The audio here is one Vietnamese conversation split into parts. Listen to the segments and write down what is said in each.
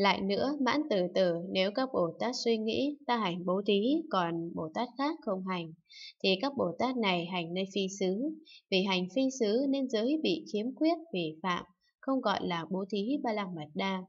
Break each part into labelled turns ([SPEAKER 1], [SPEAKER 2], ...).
[SPEAKER 1] Lại nữa, mãn từ từ, nếu các Bồ Tát suy nghĩ ta hành bố thí, còn Bồ Tát khác không hành, thì các Bồ Tát này hành nơi phi xứ. Vì hành phi xứ nên giới bị khiếm khuyết vì phạm, không gọi là bố thí ba lăng mật đa.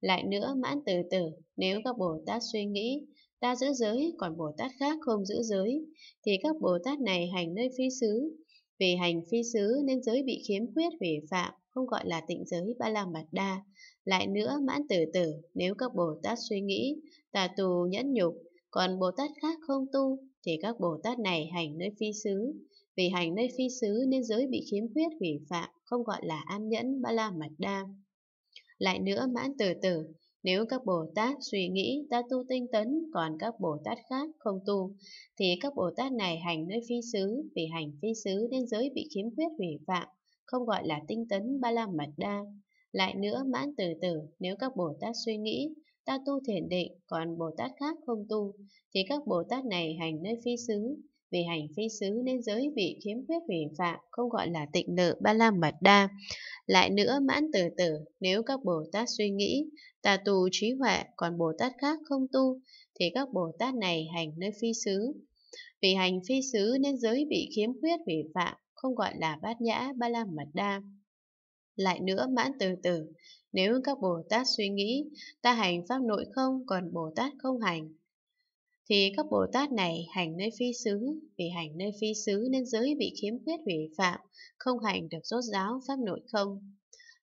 [SPEAKER 1] Lại nữa, mãn từ từ, nếu các Bồ Tát suy nghĩ ta giữ giới, còn Bồ Tát khác không giữ giới, thì các Bồ Tát này hành nơi phi xứ. Vì hành phi xứ nên giới bị khiếm khuyết vì phạm, không gọi là tịnh giới ba la mật đa lại nữa mãn tử tử, nếu các Bồ Tát suy nghĩ, tà tù nhẫn nhục, còn Bồ Tát khác không tu, thì các Bồ Tát này hành nơi phi xứ. Vì hành nơi phi xứ nên giới bị khiếm khuyết hủy phạm, không gọi là an nhẫn ba la mật đa. Lại nữa mãn tử tử, nếu các Bồ Tát suy nghĩ ta tu tinh tấn, còn các Bồ Tát khác không tu, thì các Bồ Tát này hành nơi phi xứ, vì hành phi xứ nên giới bị khiếm khuyết hủy phạm, không gọi là tinh tấn ba la mật đa. Lại nữa mãn từ từ, nếu các Bồ Tát suy nghĩ, ta tu thiền định, còn Bồ Tát khác không tu, thì các Bồ Tát này hành nơi phi xứ. Vì hành phi xứ nên giới bị khiếm khuyết hủy phạm, không gọi là tịnh nợ ba la mật đa. Lại nữa mãn từ từ, nếu các Bồ Tát suy nghĩ, ta tu trí huệ, còn Bồ Tát khác không tu, thì các Bồ Tát này hành nơi phi xứ. Vì hành phi xứ nên giới bị khiếm khuyết hủy phạm, không gọi là bát nhã ba la mật đa lại nữa mãn từ từ. Nếu các Bồ Tát suy nghĩ, ta hành pháp nội không còn Bồ Tát không hành, thì các Bồ Tát này hành nơi phi xứ, vì hành nơi phi xứ nên giới bị khiếm khuyết hủy phạm, không hành được rốt giáo pháp nội không.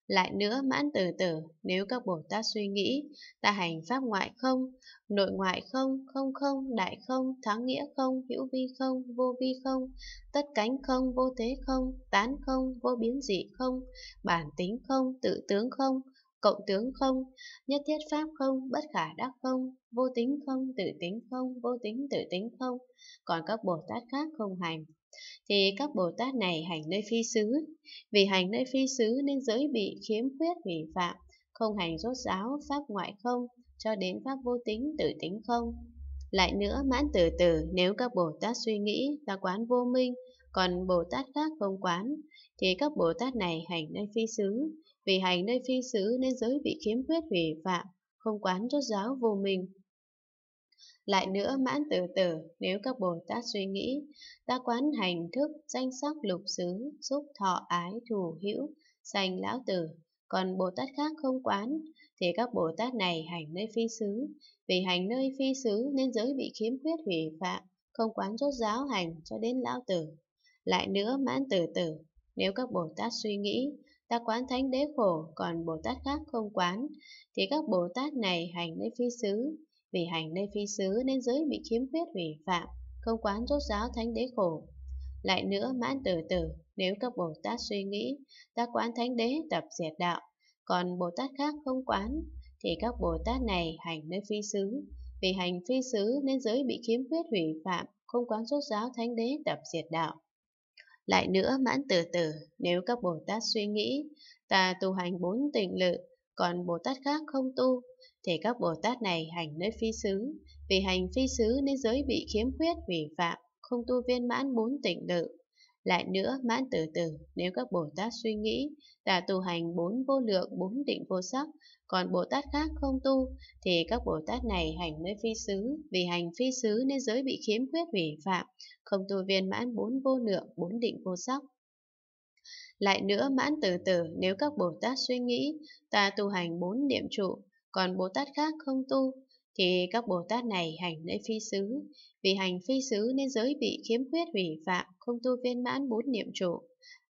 [SPEAKER 1] Lại nữa mãn từ từ nếu các Bồ Tát suy nghĩ, ta hành pháp ngoại không, nội ngoại không, không không, đại không, thắng nghĩa không, hữu vi không, vô vi không, tất cánh không, vô thế không, tán không, vô biến dị không, bản tính không, tự tướng không, cộng tướng không, nhất thiết pháp không, bất khả đắc không, vô tính không, tự tính không, vô tính tự tính không, còn các Bồ Tát khác không hành thì các Bồ Tát này hành nơi phi xứ. Vì hành nơi phi xứ nên giới bị khiếm khuyết hủy phạm, không hành rốt giáo, pháp ngoại không, cho đến pháp vô tính, tự tính không. Lại nữa, mãn từ từ, nếu các Bồ Tát suy nghĩ là quán vô minh, còn Bồ Tát khác không quán, thì các Bồ Tát này hành nơi phi xứ. Vì hành nơi phi xứ nên giới bị khiếm khuyết hủy phạm, không quán rốt giáo vô minh. Lại nữa mãn từ tử, nếu các Bồ Tát suy nghĩ, ta quán hành thức, danh sắc lục xứ, xúc thọ ái thù hữu, sanh lão tử, còn Bồ Tát khác không quán, thì các Bồ Tát này hành nơi phi xứ. Vì hành nơi phi xứ nên giới bị khiếm khuyết hủy phạm, không quán rốt giáo hành cho đến lão tử. Lại nữa mãn tử tử, nếu các Bồ Tát suy nghĩ, ta quán thánh đế khổ, còn Bồ Tát khác không quán, thì các Bồ Tát này hành nơi phi xứ. Vì hành lê phi sứ nên giới bị khiếm khuyết hủy phạm, không quán rốt giáo thánh đế khổ. Lại nữa mãn từ từ nếu các Bồ Tát suy nghĩ, ta quán thánh đế tập diệt đạo, còn Bồ Tát khác không quán, thì các Bồ Tát này hành nơi phi xứ. Vì hành phi xứ nên giới bị khiếm khuyết hủy phạm, không quán rốt giáo thánh đế tập diệt đạo. Lại nữa mãn từ từ nếu các Bồ Tát suy nghĩ, ta tu hành bốn tịnh lự, còn Bồ Tát khác không tu, thì các Bồ Tát này hành nơi phi xứ, vì hành phi xứ nên giới bị khiếm khuyết hủy phạm, không tu viên mãn bốn tịnh tự Lại nữa, mãn từ từ, nếu các Bồ Tát suy nghĩ, đã tu hành bốn vô lượng, bốn định vô sắc, còn Bồ Tát khác không tu, thì các Bồ Tát này hành nơi phi xứ, vì hành phi xứ nên giới bị khiếm khuyết hủy phạm, không tu viên mãn bốn vô lượng, bốn định vô sắc. Lại nữa mãn từ từ nếu các Bồ Tát suy nghĩ, ta tu hành bốn niệm trụ, còn Bồ Tát khác không tu, thì các Bồ Tát này hành lễ phi xứ, vì hành phi xứ nên giới bị khiếm khuyết hủy phạm, không tu viên mãn bốn niệm trụ.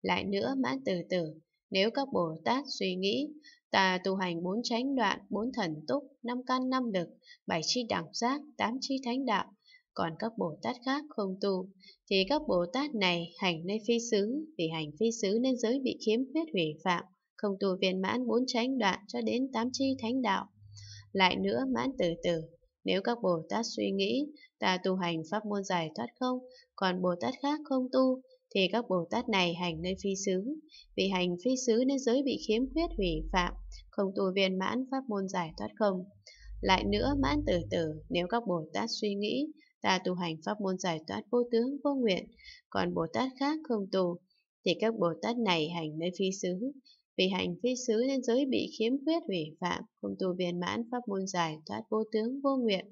[SPEAKER 1] Lại nữa mãn từ tử, nếu các Bồ Tát suy nghĩ, ta tu hành bốn chánh đoạn, bốn thần túc, năm căn năm lực, bảy chi đẳng giác, tám chi thánh đạo, còn các Bồ Tát khác không tu, thì các Bồ Tát này hành nơi phi xứ, vì hành phi xứ nên giới bị khiếm khuyết hủy phạm, không tu viên mãn bốn chánh đoạn cho đến tám chi thánh đạo. Lại nữa mãn từ từ, nếu các Bồ Tát suy nghĩ ta tu hành pháp môn giải thoát không, còn Bồ Tát khác không tu, thì các Bồ Tát này hành nơi phi xứ. Vì hành phi xứ nên giới bị khiếm khuyết hủy phạm, không tu viên mãn pháp môn giải thoát không. Lại nữa mãn từ từ, nếu các Bồ Tát suy nghĩ, ta tu hành pháp môn giải thoát vô tướng vô nguyện, còn Bồ Tát khác không tu, thì các Bồ Tát này hành nơi phi xứ vì hành phi xứ nên giới bị khiếm khuyết hủy phạm, không tu viên mãn pháp môn giải thoát vô tướng vô nguyện.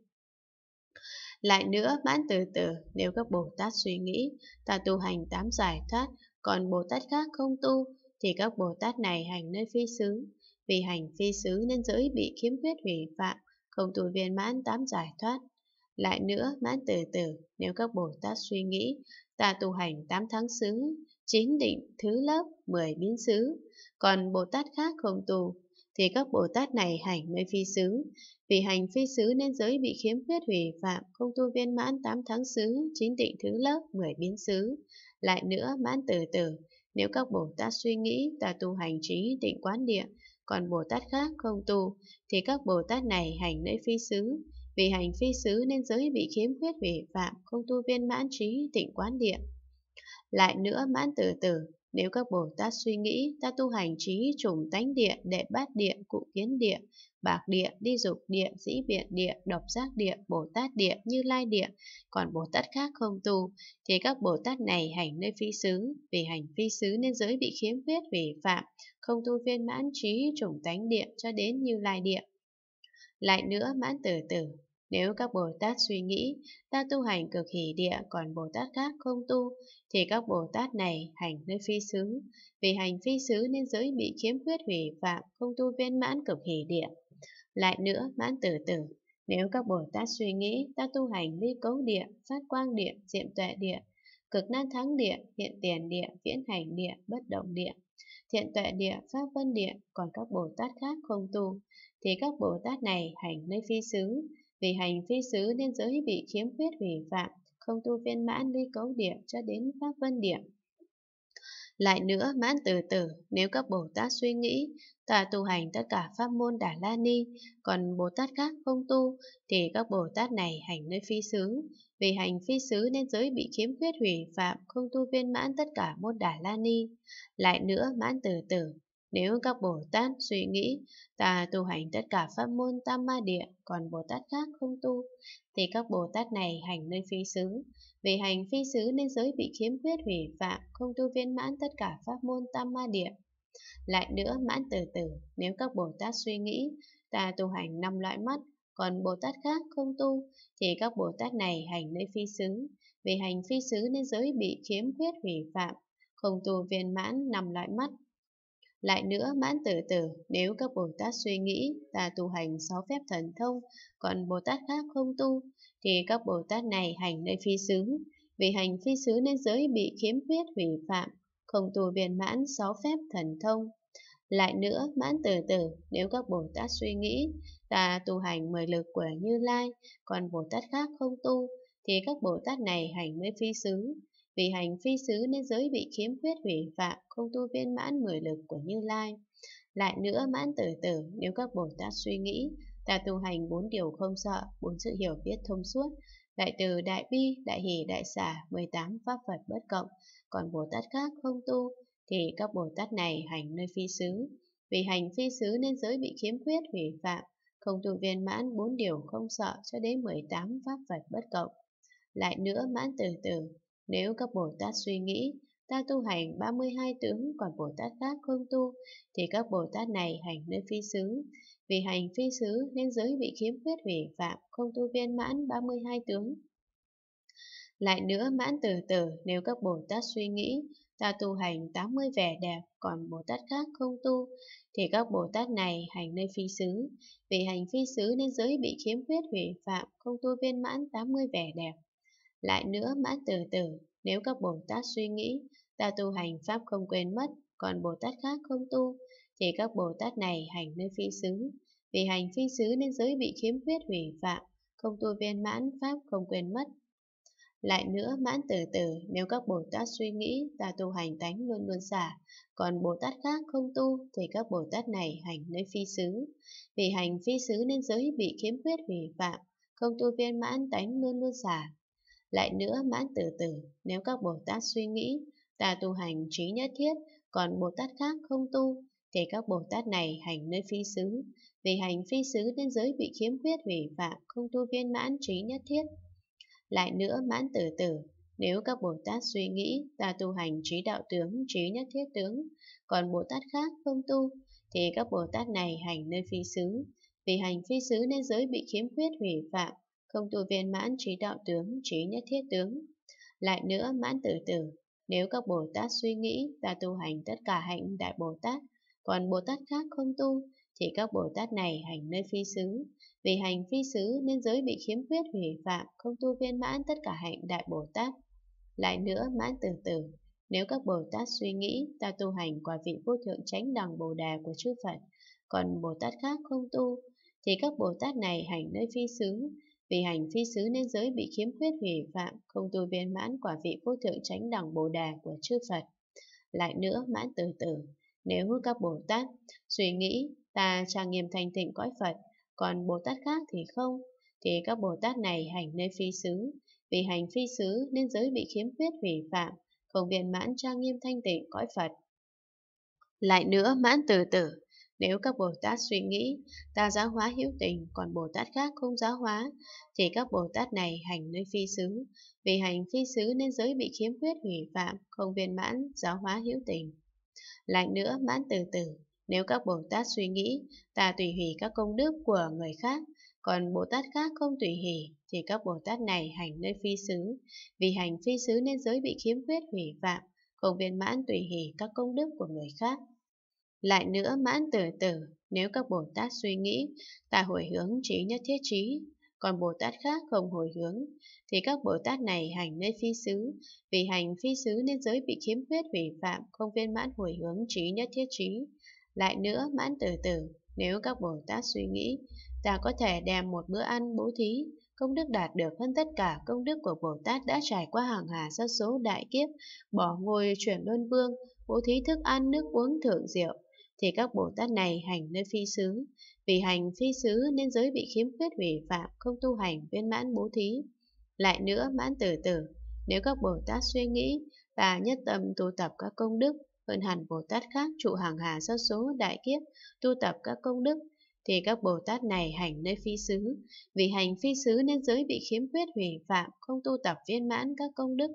[SPEAKER 1] Lại nữa, mãn từ từ, nếu các Bồ Tát suy nghĩ, ta tu hành tám giải thoát, còn Bồ Tát khác không tu, thì các Bồ Tát này hành nơi phi xứ. Vì hành phi xứ nên giới bị khiếm khuyết hủy phạm, không tu viên mãn tám giải thoát. Lại nữa, mãn từ từ, nếu các Bồ Tát suy nghĩ, ta tu hành tám tháng xứ, chính định, thứ lớp, mười biến xứ. Còn Bồ Tát khác không tù, thì các Bồ Tát này hành nơi phi xứ. Vì hành phi xứ nên giới bị khiếm khuyết hủy phạm, không tu viên mãn tám tháng xứ, chính định thứ lớp, mười biến xứ. Lại nữa, mãn từ từ, nếu các Bồ Tát suy nghĩ ta tu hành trí định quán địa, còn Bồ Tát khác không tu, thì các Bồ Tát này hành nơi phi xứ. Vì hành phi xứ nên giới bị khiếm khuyết hủy phạm, không tu viên mãn trí tịnh quán địa. Lại nữa mãn từ từ, nếu các Bồ Tát suy nghĩ ta tu hành trí trùng tánh địa, đệ bát địa, cụ kiến địa, bạc địa, đi dục địa, dĩ biện địa, độc giác địa, Bồ Tát địa, như lai địa, còn Bồ Tát khác không tu, thì các Bồ Tát này hành nơi phi xứ, vì hành phi xứ nên giới bị khiếm khuyết vì phạm, không tu viên mãn trí trùng tánh địa cho đến như lai địa. Lại nữa mãn từ từ, nếu các Bồ Tát suy nghĩ, ta tu hành cực hỷ địa còn Bồ Tát khác không tu, thì các Bồ Tát này hành nơi phi xứ. Vì hành phi xứ nên giới bị khiếm khuyết hủy phạm, không tu viên mãn cực hỷ địa. Lại nữa, mãn tử tử, nếu các Bồ Tát suy nghĩ, ta tu hành ly cấu địa, phát quang địa, diệm tuệ địa, cực nan thắng địa, hiện tiền địa, viễn hành địa, bất động địa, thiện tuệ địa, pháp vân địa, còn các Bồ Tát khác không tu, thì các Bồ Tát này hành nơi phi xứ, vì hành phi xứ nên giới bị khiếm khuyết hủy phạm, không tu viên mãn ly cấu địa cho đến pháp vân địa. Lại nữa, mãn từ tử, nếu các Bồ Tát suy nghĩ, ta tu hành tất cả pháp môn Đà La Ni, còn Bồ Tát khác không tu, thì các Bồ Tát này hành nơi phi xứ. Vì hành phi xứ nên giới bị khiếm khuyết hủy phạm, không tu viên mãn tất cả môn Đà La Ni. Lại nữa, mãn từ tử, nếu các Bồ Tát suy nghĩ ta tu hành tất cả pháp môn tam ma địa, còn Bồ Tát khác không tu, thì các Bồ Tát này hành nơi phi xứ. Vì hành phi xứ nên giới bị khiếm khuyết hủy phạm, không tu viên mãn tất cả pháp môn tam ma địa. Lại nữa mãn từ từ, nếu các Bồ Tát suy nghĩ, ta tu hành năm loại mắt, còn Bồ Tát khác không tu, thì các Bồ Tát này hành nơi phi xứ. Vì hành phi xứ nên giới bị khiếm khuyết hủy phạm, không tu viên mãn năm loại mắt, lại nữa mãn tử tử, nếu các Bồ Tát suy nghĩ ta tu hành sáu phép thần thông, còn Bồ Tát khác không tu, thì các Bồ Tát này hành nơi phi xứ. Vì hành phi xứ nên giới bị khiếm khuyết hủy phạm, không tu viên mãn sáu phép thần thông. Lại nữa mãn tử tử, nếu các Bồ Tát suy nghĩ ta tu hành mười lực của Như Lai, còn Bồ Tát khác không tu, thì các Bồ Tát này hành nơi phi xứ. Vì hành phi xứ nên giới bị khiếm khuyết hủy phạm, không tu viên mãn mười lực của Như Lai. Lại nữa mãn tử tử, nếu các Bồ Tát suy nghĩ, ta tu hành bốn điều không sợ, bốn sự hiểu biết thông suốt, đại từ đại bi, đại hỷ đại xả, 18 pháp Phật bất cộng, còn Bồ Tát khác không tu, thì các Bồ Tát này hành nơi phi xứ. Vì hành phi xứ nên giới bị khiếm khuyết hủy phạm, không tu viên mãn bốn điều không sợ cho đến 18 pháp Phật bất cộng. Lại nữa mãn từ từ, nếu các Bồ Tát suy nghĩ, ta tu hành 32 tướng còn Bồ Tát khác không tu, thì các Bồ Tát này hành nơi phi xứ. Vì hành phi xứ nên giới bị khiếm khuyết hủy phạm, không tu viên mãn 32 tướng. Lại nữa mãn từ từ nếu các Bồ Tát suy nghĩ, ta tu hành 80 vẻ đẹp, còn Bồ Tát khác không tu, thì các Bồ Tát này hành nơi phi xứ. Vì hành phi xứ nên giới bị khiếm khuyết hủy phạm, không tu viên mãn 80 vẻ đẹp. Lại nữa mãn từ từ, nếu các Bồ Tát suy nghĩ, ta tu hành Pháp không quên mất, còn Bồ Tát khác không tu, thì các Bồ Tát này hành nơi phi xứ. Vì hành phi xứ nên giới bị khiếm khuyết hủy phạm, không tu viên mãn Pháp không quên mất. Lại nữa mãn từ từ, nếu các Bồ Tát suy nghĩ, ta tu hành tánh luôn luôn xả, còn Bồ Tát khác không tu thì các Bồ Tát này hành nơi phi xứ. Vì hành phi xứ nên giới bị khiếm khuyết hủy phạm, không tu viên mãn tánh luôn luôn xả, lại nữa mãn từ từ, nếu các Bồ Tát suy nghĩ, ta tu hành trí nhất thiết, còn Bồ Tát khác không tu, thì các Bồ Tát này hành nơi phi xứ, vì hành phi xứ nên giới bị khiếm khuyết hủy phạm, không tu viên mãn trí nhất thiết. Lại nữa mãn từ từ, nếu các Bồ Tát suy nghĩ, ta tu hành trí đạo tướng, trí nhất thiết tướng, còn Bồ Tát khác không tu, thì các Bồ Tát này hành nơi phi xứ, vì hành phi xứ nên giới bị khiếm khuyết hủy phạm, không tu viên mãn trí đạo tướng, trí nhất thiết tướng. Lại nữa mãn tử tử, nếu các Bồ Tát suy nghĩ ta tu hành tất cả hạnh Đại Bồ Tát, còn Bồ Tát khác không tu, thì các Bồ Tát này hành nơi phi xứ. Vì hành phi xứ nên giới bị khiếm khuyết hủy phạm, không tu viên mãn tất cả hạnh Đại Bồ Tát. Lại nữa mãn tử tử, nếu các Bồ Tát suy nghĩ ta tu hành quả vị vô thượng chánh đẳng Bồ Đà của chư Phật, còn Bồ Tát khác không tu, thì các Bồ Tát này hành nơi phi xứ, vì hành phi xứ nên giới bị khiếm khuyết hủy phạm, không tu viên mãn quả vị vô thượng tránh đẳng bồ đà của chư Phật. Lại nữa, mãn từ từ, nếu các Bồ Tát suy nghĩ ta trang nghiêm thanh tịnh cõi Phật, còn Bồ Tát khác thì không, thì các Bồ Tát này hành nơi phi xứ, vì hành phi xứ nên giới bị khiếm khuyết hủy phạm, không viên mãn trang nghiêm thanh tịnh cõi Phật. Lại nữa, mãn từ từ, nếu các Bồ Tát suy nghĩ ta giáo hóa hữu tình còn Bồ Tát khác không giáo hóa, thì các Bồ Tát này hành nơi phi xứ. Vì hành phi xứ nên giới bị khiếm khuyết hủy phạm, không viên mãn, giáo hóa hữu tình. Lại nữa, mãn từ từ, nếu các Bồ Tát suy nghĩ ta tùy hủy các công đức của người khác, còn Bồ Tát khác không tùy hỷ thì các Bồ Tát này hành nơi phi xứ, vì hành phi xứ nên giới bị khiếm khuyết hủy phạm, không viên mãn tùy hỷ các công đức của người khác. Lại nữa mãn tử tử, nếu các Bồ Tát suy nghĩ, ta hồi hướng trí nhất thiết trí, còn Bồ Tát khác không hồi hướng, thì các Bồ Tát này hành nơi phi xứ, vì hành phi xứ nên giới bị khiếm khuyết vì phạm, không viên mãn hồi hướng trí nhất thiết trí. Lại nữa mãn tử tử, nếu các Bồ Tát suy nghĩ, ta có thể đem một bữa ăn bố thí, công đức đạt được hơn tất cả công đức của Bồ Tát đã trải qua hàng hà sa số đại kiếp, bỏ ngồi chuyển luân vương, bố thí thức ăn, nước uống, thượng diệu thì các Bồ Tát này hành nơi phi xứ. Vì hành phi xứ nên giới bị khiếm khuyết hủy phạm, không tu hành viên mãn bố thí. Lại nữa mãn tử tử, nếu các Bồ Tát suy nghĩ và nhất tâm tu tập các công đức hơn hẳn Bồ Tát khác trụ hàng hà sa số đại kiếp tu tập các công đức thì các Bồ Tát này hành nơi phi xứ, vì hành phi xứ nên giới bị khiếm khuyết hủy phạm, không tu tập viên mãn các công đức.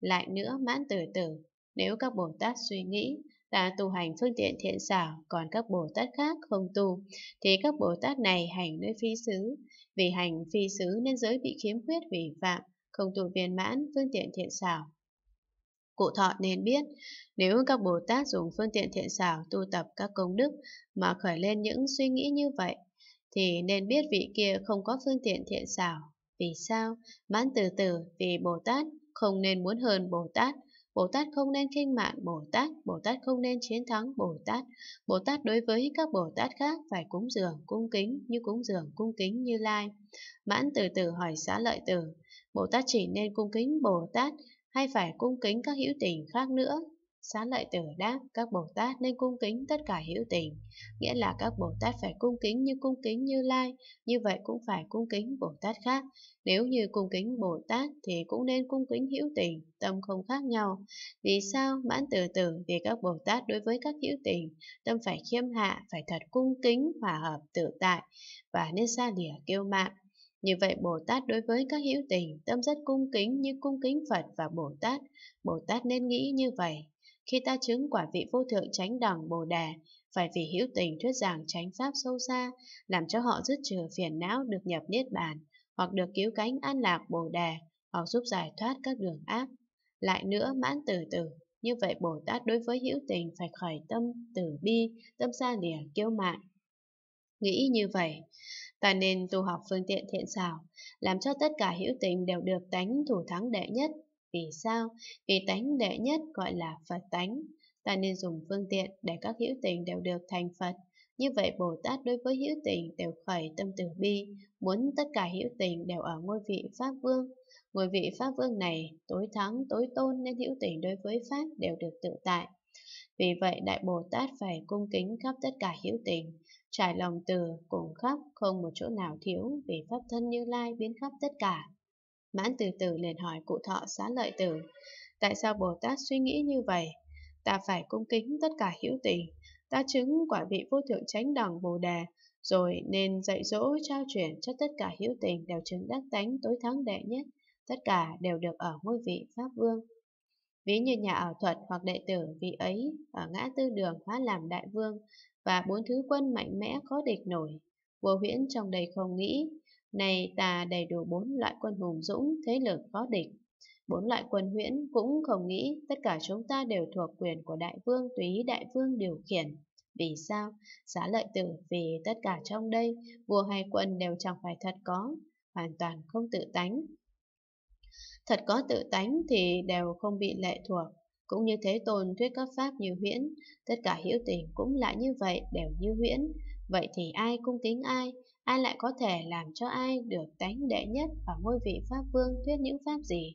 [SPEAKER 1] Lại nữa mãn tử tử, nếu các Bồ Tát suy nghĩ là tu hành phương tiện thiện xảo, còn các Bồ Tát khác không tu, thì các Bồ Tát này hành nơi phi xứ. Vì hành phi xứ nên giới bị khiếm khuyết vì phạm, không tu viên mãn, phương tiện thiện xảo. Cụ thọ nên biết, nếu các Bồ Tát dùng phương tiện thiện xảo tu tập các công đức mà khởi lên những suy nghĩ như vậy, thì nên biết vị kia không có phương tiện thiện xảo. Vì sao? Mãn từ từ vì Bồ Tát không nên muốn hơn Bồ Tát, Bồ Tát không nên khinh mạn Bồ Tát, Bồ Tát không nên chiến thắng Bồ Tát. Bồ Tát đối với các Bồ Tát khác phải cúng dường, cung kính như cúng dường, cung kính như lai. Mãn từ từ hỏi xá lợi từ, Bồ Tát chỉ nên cung kính Bồ Tát hay phải cung kính các hữu tình khác nữa Xá lợi tử đáp, các Bồ Tát nên cung kính tất cả hữu tình, nghĩa là các Bồ Tát phải cung kính như cung kính Như Lai, như vậy cũng phải cung kính Bồ Tát khác. Nếu như cung kính Bồ Tát thì cũng nên cung kính hữu tình, tâm không khác nhau. Vì sao? Mãn từ từ vì các Bồ Tát đối với các hữu tình, tâm phải khiêm hạ, phải thật cung kính, hòa hợp, tự tại và nên xa lìa kêu mạng. Như vậy Bồ Tát đối với các hữu tình, tâm rất cung kính như cung kính Phật và Bồ Tát. Bồ Tát nên nghĩ như vậy, khi ta chứng quả vị vô thượng chánh đẳng Bồ Đề, phải vì hữu tình thuyết giảng chánh pháp sâu xa, làm cho họ dứt trừ phiền não được nhập niết bàn, hoặc được cứu cánh an lạc Bồ Đề, hoặc giúp giải thoát các đường ác. Lại nữa mãn từ từ, như vậy Bồ Tát đối với hữu tình phải khởi tâm từ bi, tâm xa lìa kiêu mạn. Nghĩ như vậy, ta nên tu học phương tiện thiện xảo, làm cho tất cả hữu tình đều được tánh thủ thắng đệ nhất, vì sao? Vì tánh đệ nhất gọi là Phật tánh. Ta nên dùng phương tiện để các hữu tình đều được thành Phật. Như vậy Bồ Tát đối với hữu tình đều khởi tâm từ bi, muốn tất cả hữu tình đều ở ngôi vị Pháp Vương. Ngôi vị Pháp Vương này tối thắng, tối tôn nên hữu tình đối với Pháp đều được tự tại. Vì vậy Đại Bồ Tát phải cung kính khắp tất cả hữu tình, trải lòng từ cùng khắp không một chỗ nào thiếu vì Pháp thân Như Lai biến khắp tất cả. Mãn từ từ liền hỏi cụ thọ xá lợi tử, tại sao Bồ Tát suy nghĩ như vậy? Ta phải cung kính tất cả hữu tình, ta chứng quả vị vô thượng chánh đẳng Bồ Đề, rồi nên dạy dỗ trao chuyển cho tất cả hữu tình đều chứng đắc tánh tối thắng đệ nhất, tất cả đều được ở ngôi vị Pháp Vương. Ví như nhà ảo thuật hoặc đệ tử vị ấy ở ngã tư đường hóa làm đại vương và bốn thứ quân mạnh mẽ khó địch nổi, vô huyễn trong đầy không nghĩ, này ta đầy đủ bốn loại quân hùng dũng, thế lực khó địch. Bốn loại quân huyễn cũng không nghĩ tất cả chúng ta đều thuộc quyền của đại vương túy, đại vương điều khiển. Vì sao? Giá lợi tử vì tất cả trong đây, vua hay quân đều chẳng phải thật có, hoàn toàn không tự tánh. Thật có tự tánh thì đều không bị lệ thuộc, cũng như thế tồn thuyết các pháp như huyễn, tất cả hữu tình cũng lại như vậy đều như huyễn, vậy thì ai cung kính ai, ai lại có thể làm cho ai được tánh đệ nhất và ngôi vị Pháp Vương thuyết những Pháp gì?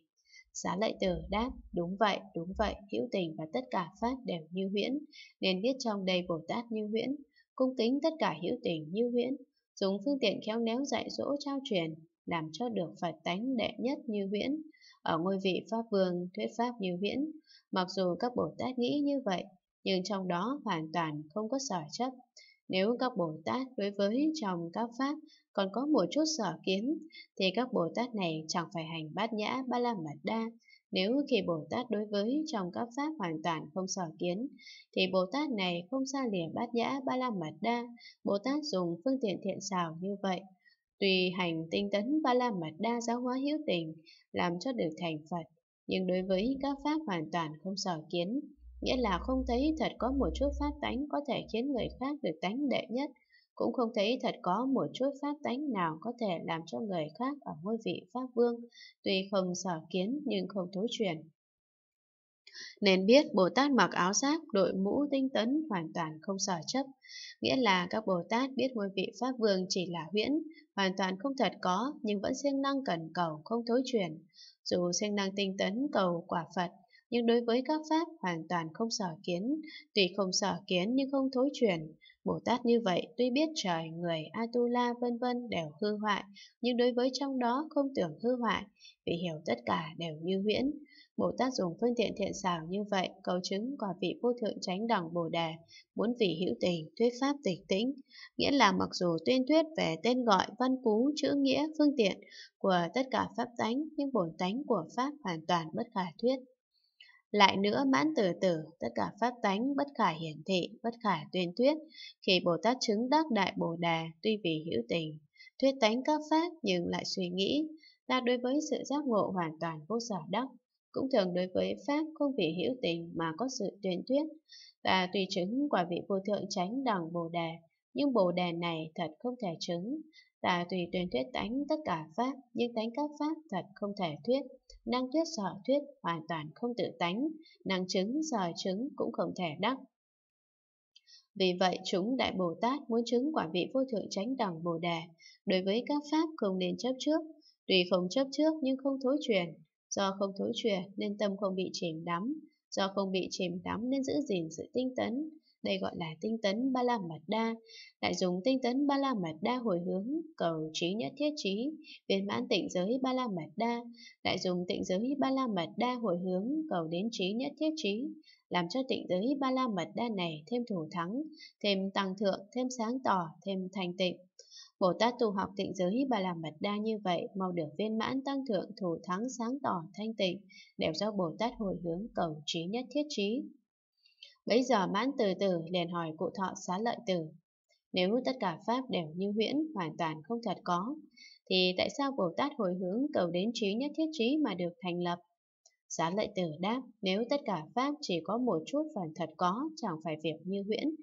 [SPEAKER 1] Xá lợi tử đáp, đúng vậy, đúng vậy, hữu tình và tất cả Pháp đều như huyễn, nên biết trong đây Bồ Tát như huyễn, cung kính tất cả hữu tình như huyễn, dùng phương tiện khéo léo dạy dỗ trao truyền, làm cho được Phật tánh đệ nhất như huyễn, ở ngôi vị Pháp Vương thuyết Pháp như huyễn. Mặc dù các Bồ Tát nghĩ như vậy, nhưng trong đó hoàn toàn không có sở chấp, nếu các Bồ Tát đối với trong các Pháp còn có một chút sở kiến, thì các Bồ Tát này chẳng phải hành bát nhã ba la mật đa. Nếu khi Bồ Tát đối với trong các Pháp hoàn toàn không sở kiến, thì Bồ Tát này không xa lìa bát nhã ba la mật đa, Bồ Tát dùng phương tiện thiện xảo như vậy. Tùy hành tinh tấn ba la mật đa giáo hóa hữu tình, làm cho được thành Phật, nhưng đối với các Pháp hoàn toàn không sở kiến, nghĩa là không thấy thật có một chút phát tánh có thể khiến người khác được tánh đệ nhất, cũng không thấy thật có một chút phát tánh nào có thể làm cho người khác ở ngôi vị Pháp Vương, tuy không sở kiến nhưng không thối truyền. Nên biết Bồ Tát mặc áo giáp, đội mũ tinh tấn hoàn toàn không sở chấp, nghĩa là các Bồ Tát biết ngôi vị Pháp Vương chỉ là huyễn, hoàn toàn không thật có nhưng vẫn siêng năng cần cầu không thối truyền. Dù siêng năng tinh tấn cầu quả Phật, nhưng đối với các pháp hoàn toàn không sở kiến, tuy không sở kiến nhưng không thối chuyển. Bồ Tát như vậy tuy biết trời, người, Atula vân vân đều hư hoại, nhưng đối với trong đó không tưởng hư hoại, vì hiểu tất cả đều như viễn. Bồ Tát dùng phương tiện thiện xảo như vậy cầu chứng quả vị vô thượng chánh đẳng Bồ Đề, muốn vị hữu tình thuyết pháp tịch tĩnh, nghĩa là mặc dù tuyên thuyết về tên gọi văn cú chữ nghĩa phương tiện của tất cả pháp tánh nhưng bổn tánh của pháp hoàn toàn bất khả thuyết. Lại nữa mãn tử tử, tất cả pháp tánh bất khả hiển thị, bất khả tuyên thuyết, khi Bồ Tát chứng đắc đại Bồ Đà tuy vì hữu tình, thuyết tánh các pháp nhưng lại suy nghĩ, là đối với sự giác ngộ hoàn toàn vô sở đắc, cũng thường đối với pháp không vì hữu tình mà có sự tuyên thuyết. Ta tùy chứng quả vị vô thượng chánh đẳng Bồ Đà, nhưng Bồ Đà này thật không thể chứng. Ta tùy tuyên thuyết tánh tất cả pháp, nhưng tánh các pháp thật không thể thuyết năng thuyết sở thuyết hoàn toàn không tự tánh, năng chứng sở chứng cũng không thể đắc. Vì vậy, chúng Đại Bồ Tát muốn chứng quả vị vô thượng chánh đẳng Bồ Đề, đối với các pháp không nên chấp trước, tuy không chấp trước nhưng không thối truyền, do không thối truyền nên tâm không bị chìm đắm, do không bị chìm đắm nên giữ gìn sự tinh tấn, đây gọi là tinh tấn ba la mật đa. Lại dùng tinh tấn ba la mật đa hồi hướng cầu trí nhất thiết trí, viên mãn tịnh giới ba la mật đa. Lại dùng tịnh giới ba la mật đa hồi hướng cầu đến trí nhất thiết trí, làm cho tịnh giới ba la mật đa này thêm thủ thắng, thêm tăng thượng, thêm sáng tỏ, thêm thành tịnh. Bồ Tát tu học tịnh giới ba La Mật Đa như vậy mau được viên mãn tăng thượng thủ thắng sáng tỏ thanh tịnh, đều do Bồ Tát hồi hướng cầu trí nhất thiết trí. Bấy giờ mãn từ từ liền hỏi cụ thọ xá lợi tử. Nếu tất cả Pháp đều như huyễn, hoàn toàn không thật có, thì tại sao Bồ Tát hồi hướng cầu đến trí nhất thiết trí mà được thành lập? Xá lợi tử đáp, nếu tất cả Pháp chỉ có một chút phần thật có, chẳng phải việc như huyễn,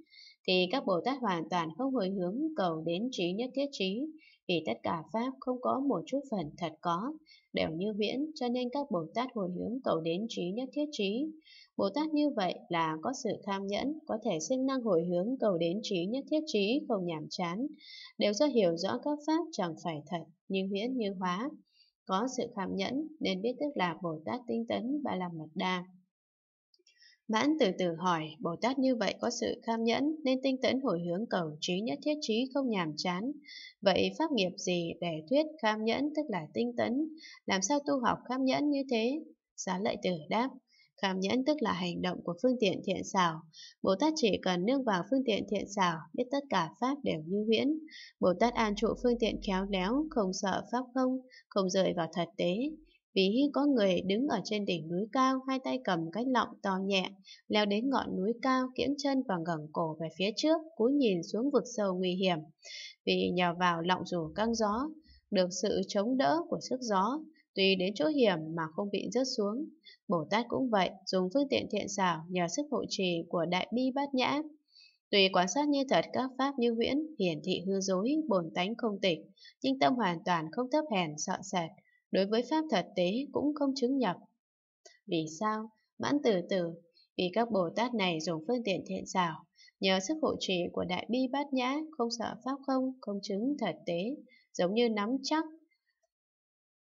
[SPEAKER 1] thì các Bồ Tát hoàn toàn không hồi hướng cầu đến trí nhất thiết trí, vì tất cả Pháp không có một chút phần thật có, đều như huyễn, cho nên các Bồ Tát hồi hướng cầu đến trí nhất thiết trí. Bồ Tát như vậy là có sự tham nhẫn, có thể siêng năng hồi hướng cầu đến trí nhất thiết trí, không nhảm chán, đều do hiểu rõ các pháp chẳng phải thật, nhưng huyễn như hóa. Có sự tham nhẫn nên biết tức là Bồ Tát tinh tấn ba la mật đa. Mãn từ từ hỏi, Bồ Tát như vậy có sự kham nhẫn nên tinh tấn hồi hướng cầu trí nhất thiết trí không nhàm chán. Vậy pháp nghiệp gì để thuyết kham nhẫn tức là tinh tấn? Làm sao tu học kham nhẫn như thế? Giá lợi tử đáp, Khảm nhẫn tức là hành động của phương tiện thiện xảo. Bồ Tát chỉ cần nương vào phương tiện thiện xảo, biết tất cả pháp đều như huyễn. Bồ Tát an trụ phương tiện khéo léo, không sợ pháp không, không rời vào thật tế. Ví có người đứng ở trên đỉnh núi cao, hai tay cầm cái lọng to nhẹ, leo đến ngọn núi cao, kiễng chân và ngẩng cổ về phía trước, cúi nhìn xuống vực sâu nguy hiểm. Vì nhờ vào lọng rủ căng gió, được sự chống đỡ của sức gió, tuy đến chỗ hiểm mà không bị rớt xuống. Bồ Tát cũng vậy, dùng phương tiện thiện xảo nhờ sức hộ trì của Đại Bi Bát Nhã. tùy quan sát như thật các pháp như viễn hiển thị hư dối, bồn tánh không tịch, nhưng tâm hoàn toàn không thấp hèn, sợ sệt, đối với pháp thật tế cũng không chứng nhập. Vì sao? Mãn từ từ, vì các Bồ Tát này dùng phương tiện thiện xảo, nhờ sức hộ trì của Đại Bi Bát Nhã, không sợ pháp không, không chứng thật tế, giống như nắm chắc